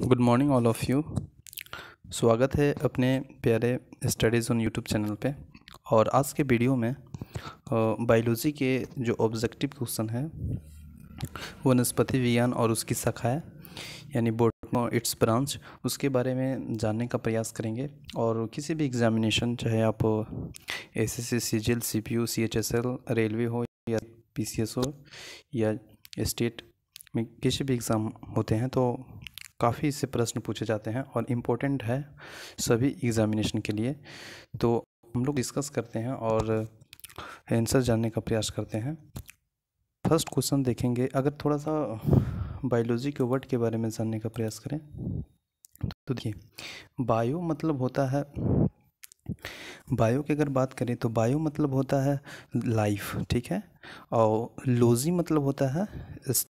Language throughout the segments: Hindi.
good morning all of you स्वागत है अपने प्यारे स्टडीज़ ऑन यूट्यूब चैनल पे और आज के वीडियो में बायोलॉजी के जो ऑब्जेक्टिव क्वेश्चन है वनस्पति विज्ञान और उसकी शाखाएँ यानी बोर्ड इट्स ब्रांच उसके बारे में जानने का प्रयास करेंगे और किसी भी एग्जामिनेशन चाहे आप S S C C G L C P U C H S L railway हो या पी सी एस हो या स्टेट में किसी भी एग्ज़ाम होते हैं तो काफ़ी इससे प्रश्न पूछे जाते हैं और इम्पोर्टेंट है सभी एग्ज़ामिनेशन के लिए तो हम लोग डिस्कस करते हैं और आंसर जानने का प्रयास करते हैं फर्स्ट क्वेश्चन देखेंगे अगर थोड़ा सा बायोलॉजी के वर्ड के बारे में जानने का प्रयास करें तो देखिए बायो मतलब होता है बायो की अगर बात करें तो बायो मतलब होता है लाइफ ठीक है और लॉजी मतलब होता है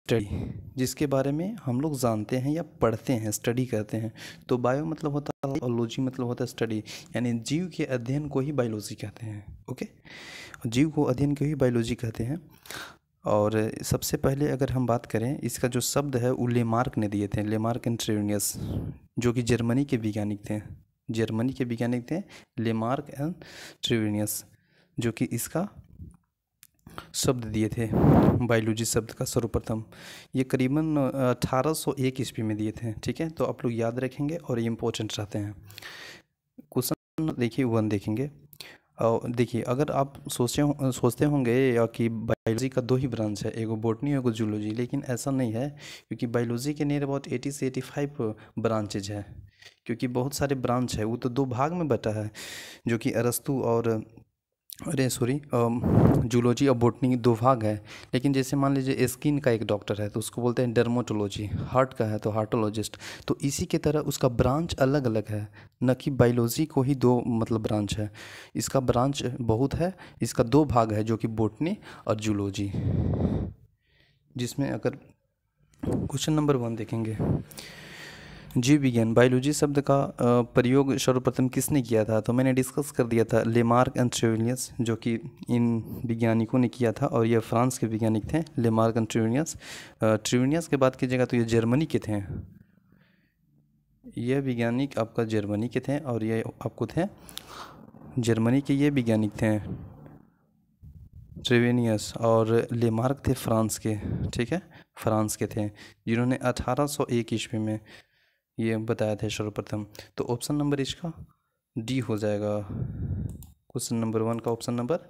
स्टडी जिसके बारे में हम लोग जानते हैं या पढ़ते हैं स्टडी करते हैं तो बायो मतलब होता है और लॉजी मतलब होता है स्टडी यानी जीव के अध्ययन को ही बायोलॉजी कहते हैं ओके जीव को अध्ययन को ही बायोलॉजी कहते हैं और सबसे पहले अगर हम बात करें इसका जो शब्द है वो लेमार्क ने दिए थे लेमार्क एंड ट्रेनियस जो कि जर्मनी के वैज्ञानिक थे जर्मनी के वैज्ञानिक थे लेमार्क एंड ट्रेविनियस जो कि इसका शब्द दिए थे बायोलॉजी शब्द का सर्वप्रथम ये करीबन 1801 ईस्वी में दिए थे ठीक है तो आप लोग याद रखेंगे और ये रहते हैं क्वेश्चन देखिए वन देखेंगे और देखिए अगर आप सोचे सोचते होंगे कि बायोलॉजी का दो ही ब्रांच है एगो बोटनी एगो जूलॉजी लेकिन ऐसा नहीं है क्योंकि बायोलॉजी के नियर अबाउट एटी से एटी फाइव ब्रांचेज है क्योंकि बहुत सारे ब्रांच है वो तो दो भाग में बटा है जो कि अरस्तु और अरे सॉरी जूलॉजी um, और बोटनी दो भाग है लेकिन जैसे मान लीजिए स्किन का एक डॉक्टर है तो उसको बोलते हैं डर्मोटोलॉजी हार्ट का है तो हार्टोलॉजिस्ट तो इसी के तरह उसका ब्रांच अलग अलग है न कि बायोलॉजी को ही दो मतलब ब्रांच है इसका ब्रांच बहुत है इसका दो भाग है जो कि बोटनी और जूलॉजी जिसमें अगर क्वेश्चन नंबर वन देखेंगे जीव विज्ञान बायोलॉजी शब्द का प्रयोग सर्वप्रथम किसने किया था तो मैंने डिस्कस कर दिया था लेमार्क एंड ट्रेविलियस जो कि इन वैज्ञानिकों ने किया था और ये फ्रांस के वैज्ञानिक थे लेमार्क एंड ट्रेविलियस ट्रेविलियस की बात कीजिएगा तो ये जर्मनी के थे ये वैज्ञानिक आपका जर्मनी के थे और ये आपको थे जर्मनी के ये वैज्ञानिक थे ट्रेवेनियस और लेमार्क थे फ्रांस के ठीक है फ्रांस के थे जिन्होंने 1801 ईस्वी में ये बताया था सर्वप्रथम तो ऑप्शन नंबर इसका डी हो जाएगा क्वेश्चन नंबर वन का ऑप्शन नंबर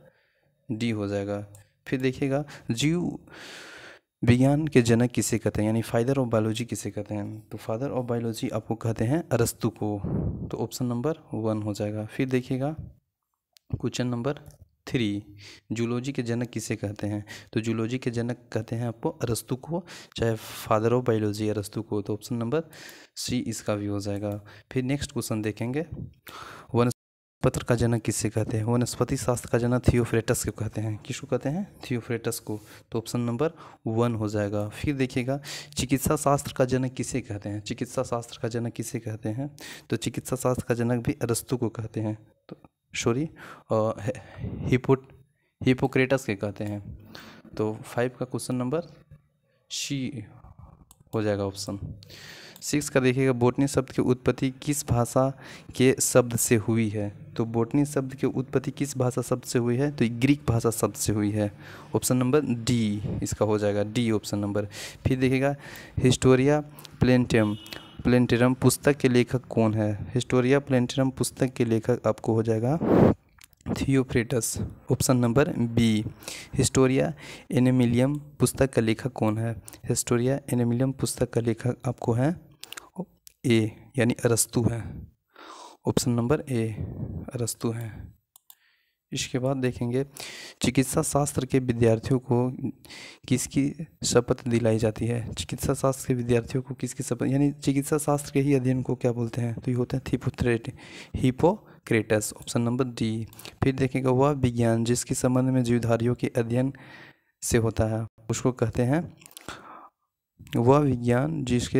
डी हो जाएगा फिर देखिएगा जीव विज्ञान के जनक किसे कहते हैं यानी फादर ऑफ बायोलॉजी किसे कहते हैं तो फादर ऑफ बायोलॉजी आपको कहते हैं अरस्तु को तो ऑप्शन नंबर वन हो जाएगा फिर देखिएगा क्वेश्चन नंबर थ्री जूलॉजी के जनक किसे कहते हैं तो जूलॉजी के जनक कहते हैं आपको अरस्तु को चाहे फादर ऑफ बायोलॉजी अरस्तु को तो ऑप्शन नंबर सी इसका भी हो जाएगा फिर नेक्स्ट क्वेश्चन देखेंगे वन पत्र का जनक किससे कहते हैं वनस्पति शास्त्र का जनक थियोफ्रेटस को कहते हैं किसको कहते हैं थियोफ्रेटस को तो ऑप्शन नंबर वन हो जाएगा फिर देखिएगा चिकित्सा शास्त्र का जनक किसे कहते हैं चिकित्सा शास्त्र का जनक किसे कहते हैं तो चिकित्सा शास्त्र का जनक भी अरस्तु को कहते हैं तो सॉरी हिपोट हिपोक्रेटस के कहते हैं तो फाइव का क्वेश्चन नंबर सी हो जाएगा ऑप्शन सिक्स का देखिएगा बोटनी शब्द की उत्पत्ति किस भाषा के शब्द से हुई है तो बोटनी शब्द की उत्पत्ति किस भाषा शब्द से हुई है तो ग्रीक भाषा शब्द से हुई है ऑप्शन नंबर डी इसका हो जाएगा डी ऑप्शन नंबर फिर देखिएगा हिस्टोरिया प्लेंटियम प्लेंटेरम पुस्तक के लेखक कौन है हिस्टोरिया प्लेंटेरम पुस्तक के लेखक आपको हो जाएगा थियोफ्रेटस ऑप्शन नंबर बी हिस्टोरिया एनेमिलियम पुस्तक का लेखक कौन है हिस्टोरिया एनेमिलियम पुस्तक का लेखक आपको है ए यानी अरस्तु है ऑप्शन नंबर ए अरस्तु है इसके बाद देखेंगे चिकित्सा शास्त्र के विद्यार्थियों को किसकी शपथ दिलाई जाती है चिकित्सा शास्त्र के विद्यार्थियों को किसकी शपथ यानी चिकित्सा शास्त्र के ही अध्ययन को क्या बोलते हैं तो ये होता है थिपोथ्रेट हिपोक्रेटस ऑप्शन नंबर डी फिर देखेंगे वह विज्ञान जिसके संबंध में जीवधारियों के अध्ययन से होता है उसको कहते हैं वह विज्ञान जिसके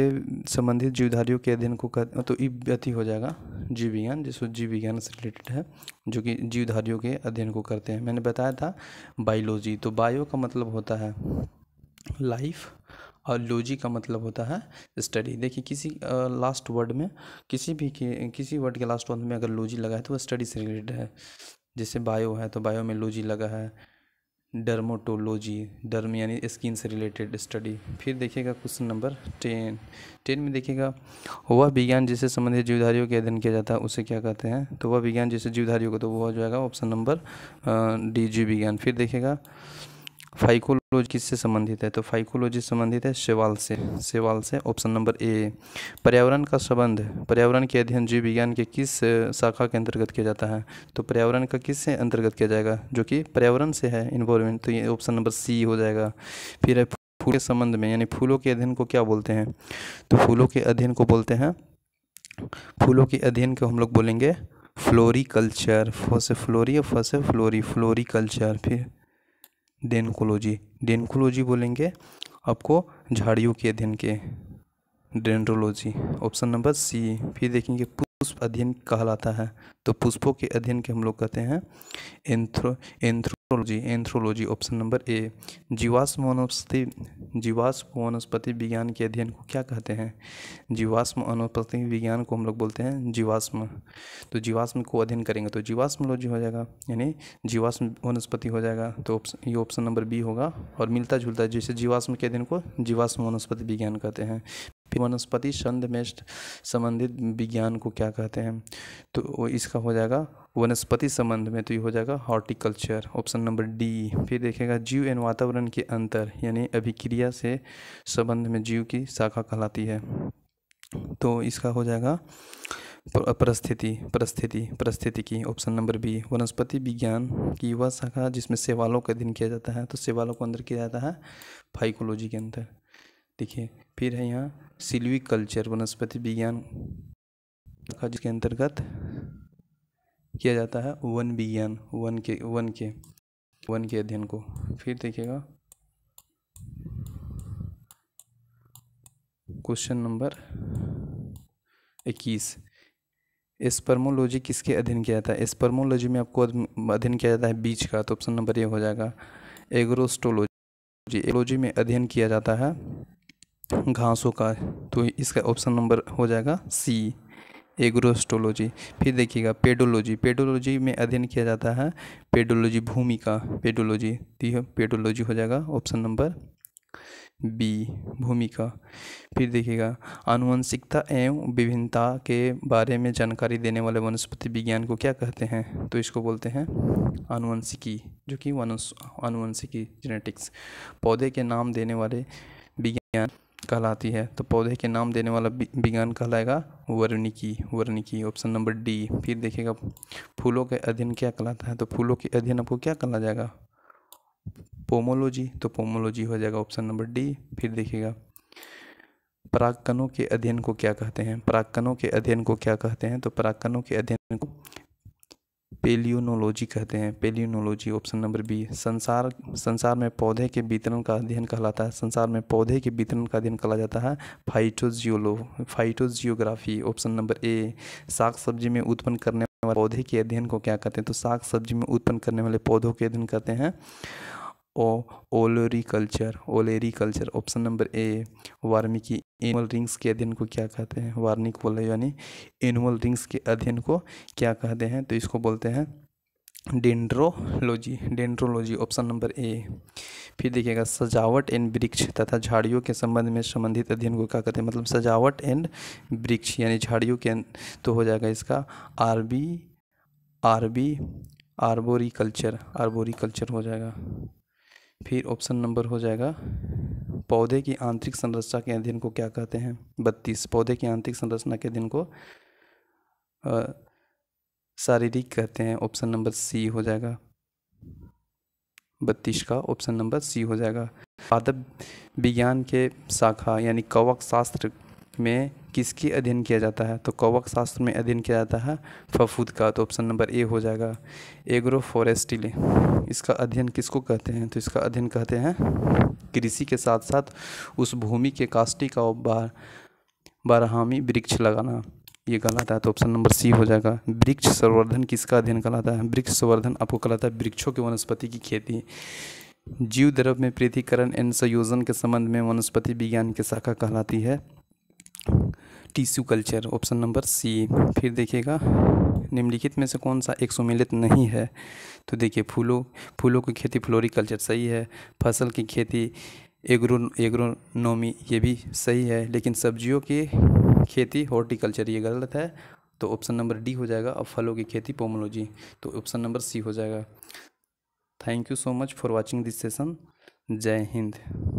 संबंधित जीवधारियों के अध्ययन को कहते तो अति हो जाएगा जीव विज्ञान जिसको जीव विज्ञान से रिलेटेड है जो कि जीवधारियों के अध्ययन को करते हैं मैंने बताया था बायोलॉजी तो बायो का मतलब होता है लाइफ और लॉजी का मतलब होता है स्टडी देखिए किसी लास्ट वर्ड में किसी भी किसी वर्ड के लास्ट वर्ड में अगर लॉजी लगा है तो वह स्टडी से रिलेटेड है जैसे बायो है तो बायो में लॉजी लगा है डर्मोटोलॉजी डर्म यानी स्किन से रिलेटेड स्टडी फिर देखिएगा क्वेश्चन नंबर टेन टेन में देखिएगा वह विज्ञान जिसे संबंधित जीवधारियों के अध्ययन किया जाता है उसे क्या कहते हैं तो वह विज्ञान जिसे जीवधारियों को तो वह हो जाएगा ऑप्शन नंबर डी जीव विज्ञान फिर देखिएगा फाइकोलॉजी किससे संबंधित है तो फाइकोलॉजी संबंधित है सेवाल से सेवाल से ऑप्शन नंबर ए पर्यावरण का संबंध पर्यावरण के अध्ययन जीव विज्ञान के किस शाखा के अंतर्गत किया जाता है तो पर्यावरण का किस से अंतर्गत किया जाएगा जो कि पर्यावरण से है इन्वायरमेंट तो ये ऑप्शन नंबर सी हो जाएगा फिर है फूल के संबंध में यानी फूलों के अध्ययन को क्या बोलते हैं तो फूलों के अध्ययन को बोलते हैं फूलों के अध्ययन को हम लोग बोलेंगे floriculture first flori flori floriculture फिर डेनकोलॉजी डेनकोलॉजी बोलेंगे आपको झाड़ियों के अध्ययन के डेंड्रोलॉजी ऑप्शन नंबर सी फिर देखेंगे पुष्प अध्ययन कहलाता है तो पुष्पों के अध्ययन के हम लोग कहते हैं anthro anthro anthrology anthrology option number A जीवाश्म वनस्पति जीवाश्म वनस्पति विज्ञान के अध्ययन को क्या कहते हैं जीवाश्म वनस्पति विज्ञान को हम लोग बोलते हैं जीवाश्म तो जीवाश्म को अध्ययन करेंगे तो जीवाश्मोलॉजी हो जाएगा यानी जीवाश्म वनस्पति हो जाएगा तो ऑप्शन ये ऑप्शन नंबर बी होगा और मिलता जुलता जैसे जीवाश्म के अध्ययन को जीवाश्म वनस्पति विज्ञान कहते हैं फिर वनस्पति छंद में संबंधित विज्ञान को क्या कहते हैं तो इसका हो जाएगा वनस्पति संबंध में तो ये हो जाएगा हॉर्टिकल्चर ऑप्शन नंबर डी फिर देखेगा जीव एवं वातावरण के अंतर यानी अभिक्रिया से संबंध में जीव की शाखा कहलाती है तो इसका हो जाएगा परिस्थिति परिस्थिति परिस्थिति की ऑप्शन नंबर बी वनस्पति विज्ञान की वह शाखा जिसमें सेवालों का अध्ययन किया जाता है तो सेवालों को अंदर किया जाता है फाइकोलॉजी के अंदर देखिए फिर है यहाँ सिल्वी कल्चर वनस्पति विज्ञान के जिसके अंतर्गत किया जाता है वन विज्ञान वन के वन के वन के अध्ययन को फिर देखिएगा क्वेश्चन नंबर इक्कीस एस्पर्मोलॉजी किसके अध्ययन किया जाता है स्पर्मोलॉजी में आपको अध्ययन किया जाता है बीज का तो ऑप्शन नंबर ये हो जाएगा एग्रोस्टोलॉजी एग्रोलॉजी में अध्ययन किया जाता है घासों का तो इसका ऑप्शन नंबर हो जाएगा सी एग्रोस्टोलॉजी फिर देखिएगा पेडोलॉजी पेडोलॉजी में अध्ययन किया जाता है पेडोलॉजी भूमि का पेडोलॉजी तो यह पेडोलॉजी हो जाएगा ऑप्शन नंबर बी भूमिका फिर देखिएगा आनुवंशिकता एवं विभिन्नता के बारे में जानकारी देने वाले वनस्पति विज्ञान को क्या कहते हैं तो इसको बोलते हैं आनुवंशिकी जो कि वनस आनुवंशिकी जेनेटिक्स पौधे के नाम देने वाले विज्ञान कहलाती है तो पौधे के नाम देने वाला विज्ञान कहलाएगा वर्णिकी वर्णिकी ऑप्शन नंबर डी फिर देखिएगा फूलों के अध्ययन क्या कहलाता है तो फूलों के अध्ययन आपको क्या कहला जाएगा पोमोलॉजी तो पोमोलॉजी हो जाएगा ऑप्शन नंबर डी फिर देखिएगा परागकणों के अध्ययन को क्या कहते हैं परागकणों के अध्ययन को क्या कहते हैं तो परागकणों के अध्ययन को पेलियोनोलॉजी कहते हैं पेलियोनोलॉजी ऑप्शन नंबर बी संसार संसार में पौधे के वितरण का अध्ययन कहलाता है संसार में पौधे के वितरण का अध्ययन कहा जाता है फाइटोजियोलो फाइटोजियोग्राफी ऑप्शन नंबर ए साग सब्जी में उत्पन्न करने वाले पौधे के अध्ययन को क्या कहते हैं तो साग सब्जी में उत्पन्न करने वाले पौधों के अध्ययन कहते हैं कल्चर ओलेरी ओलेरिकल्चर ऑप्शन नंबर ए वार्मिकी एनुअल रिंग्स के अध्ययन को क्या कहते हैं वार्मिक बोला यानी एनुअल रिंग्स के अध्ययन को क्या कहते हैं तो इसको बोलते हैं dendrology dendrology option number A फिर देखिएगा सजावट एंड वृक्ष तथा झाड़ियों के संबंध में संबंधित अध्ययन को क्या कहते हैं मतलब सजावट एंड वृक्ष यानी झाड़ियों के अं, तो हो जाएगा इसका आरबी आरबी आर्बोरिकल्चर आर्बोरिकल्चर हो जाएगा फिर ऑप्शन नंबर हो जाएगा पौधे की आंतरिक संरचना के अध्ययन को क्या कहते हैं बत्तीस पौधे की आंतरिक संरचना के अध्ययन को शारीरिक कहते हैं ऑप्शन नंबर सी हो जाएगा बत्तीस का ऑप्शन नंबर सी हो जाएगा पादप विज्ञान के शाखा यानी कवक शास्त्र में किसकी अध्ययन किया जाता है तो कवक शास्त्र में अध्ययन किया जाता है फफूद का तो ऑप्शन नंबर ए हो जाएगा एग्रो इसका अध्ययन किसको कहते हैं तो इसका अध्ययन कहते हैं कृषि के साथ साथ उस भूमि के काष्टी का बार बारहामी वृक्ष लगाना ये कहलाता है तो ऑप्शन नंबर सी हो जाएगा वृक्ष संवर्धन किसका अध्ययन कहलाता है वृक्ष संवर्धन आपको कहलाता है वृक्षों के वनस्पति की खेती जीव द्रव में पृथ्वीकरण एंड संयोजन के संबंध में वनस्पति विज्ञान की शाखा कहलाती है tissue culture option number C फिर देखिएगा निम्नलिखित में से कौन सा एक सुमिलित नहीं है तो देखिए फूलों फूलों की खेती फ्लोरिकल्चर सही है फसल की खेती एग्रो एग्रोनोमी ये भी सही है लेकिन सब्जियों की खेती हॉर्टिकल्चर ये गलत है तो ऑप्शन नंबर डी हो जाएगा और फलों की खेती पोमोलॉजी तो ऑप्शन नंबर सी हो जाएगा thank you so much for watching this session जय हिंद